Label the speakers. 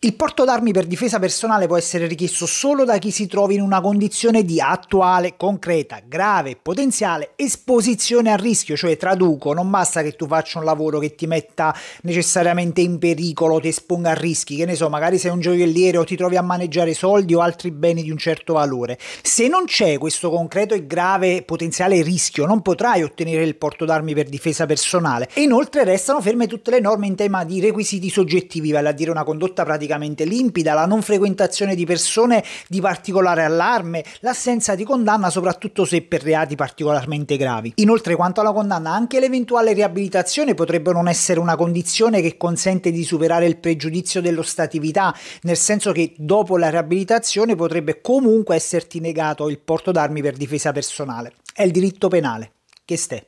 Speaker 1: Il porto d'armi per difesa personale può essere richiesto solo da chi si trovi in una condizione di attuale, concreta, grave, potenziale esposizione a rischio, cioè traduco, non basta che tu faccia un lavoro che ti metta necessariamente in pericolo, ti esponga a rischi, che ne so, magari sei un gioielliere o ti trovi a maneggiare soldi o altri beni di un certo valore. Se non c'è questo concreto e grave potenziale rischio, non potrai ottenere il porto d'armi per difesa personale. E inoltre restano ferme tutte le norme in tema di requisiti soggettivi, vale a dire una condotta pratica praticamente limpida, la non frequentazione di persone di particolare allarme, l'assenza di condanna soprattutto se per reati particolarmente gravi. Inoltre quanto alla condanna anche l'eventuale riabilitazione potrebbe non essere una condizione che consente di superare il pregiudizio dell'ostatività, nel senso che dopo la riabilitazione potrebbe comunque esserti negato il porto d'armi per difesa personale. È il diritto penale. Che stè.